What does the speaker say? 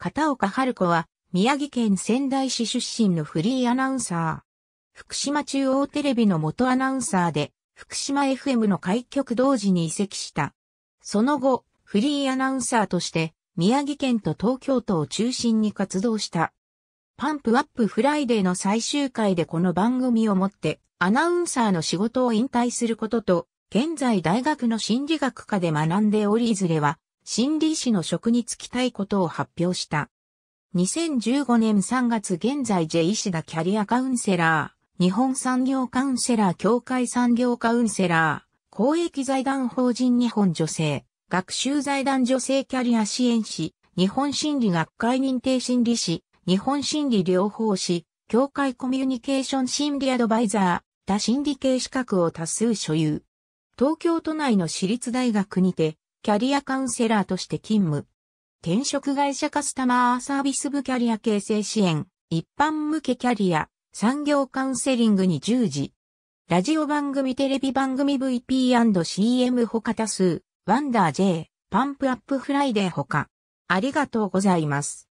片岡春子は、宮城県仙台市出身のフリーアナウンサー。福島中央テレビの元アナウンサーで、福島 FM の開局同時に移籍した。その後、フリーアナウンサーとして、宮城県と東京都を中心に活動した。パンプアップフライデーの最終回でこの番組をもって、アナウンサーの仕事を引退することと、現在大学の心理学科で学んでおりいずれは、心理師の職に就きたいことを発表した。2015年3月現在 J 医師だキャリアカウンセラー、日本産業カウンセラー協会産業カウンセラー、公益財団法人日本女性、学習財団女性キャリア支援士、日本心理学会認定心理士、日本心理療法士、協会コミュニケーション心理アドバイザー、多心理系資格を多数所有。東京都内の私立大学にて、キャリアカウンセラーとして勤務。転職会社カスタマーサービス部キャリア形成支援、一般向けキャリア、産業カウンセリングに従事。ラジオ番組テレビ番組 VP&CM ほか多数、ワンダー J、パンプアップフライデーほか。ありがとうございます。